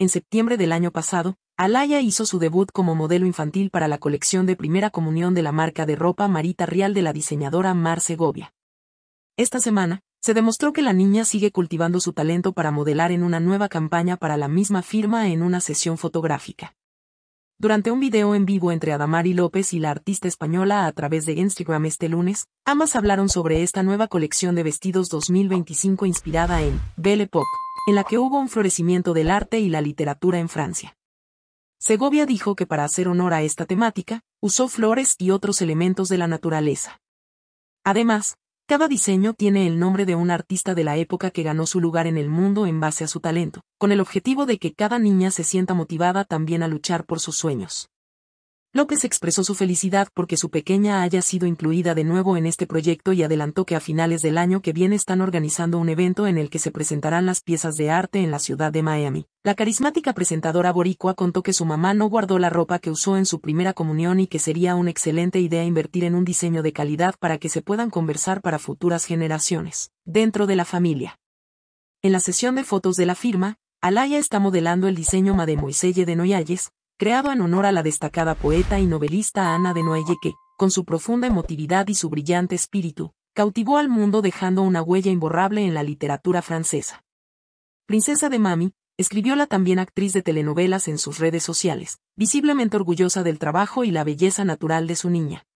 en septiembre del año pasado, Alaya hizo su debut como modelo infantil para la colección de primera comunión de la marca de ropa Marita Real de la diseñadora Mar Segovia. Esta semana, se demostró que la niña sigue cultivando su talento para modelar en una nueva campaña para la misma firma en una sesión fotográfica. Durante un video en vivo entre Adamari López y la artista española a través de Instagram este lunes, ambas hablaron sobre esta nueva colección de vestidos 2025 inspirada en Belle Époque en la que hubo un florecimiento del arte y la literatura en Francia. Segovia dijo que para hacer honor a esta temática, usó flores y otros elementos de la naturaleza. Además, cada diseño tiene el nombre de un artista de la época que ganó su lugar en el mundo en base a su talento, con el objetivo de que cada niña se sienta motivada también a luchar por sus sueños. López expresó su felicidad porque su pequeña haya sido incluida de nuevo en este proyecto y adelantó que a finales del año que viene están organizando un evento en el que se presentarán las piezas de arte en la ciudad de Miami. La carismática presentadora boricua contó que su mamá no guardó la ropa que usó en su primera comunión y que sería una excelente idea invertir en un diseño de calidad para que se puedan conversar para futuras generaciones, dentro de la familia. En la sesión de fotos de la firma, Alaya está modelando el diseño Mademoiselle de Noyalles, creado en honor a la destacada poeta y novelista Ana de Noelle que, con su profunda emotividad y su brillante espíritu, cautivó al mundo dejando una huella imborrable en la literatura francesa. Princesa de Mami, escribió la también actriz de telenovelas en sus redes sociales, visiblemente orgullosa del trabajo y la belleza natural de su niña.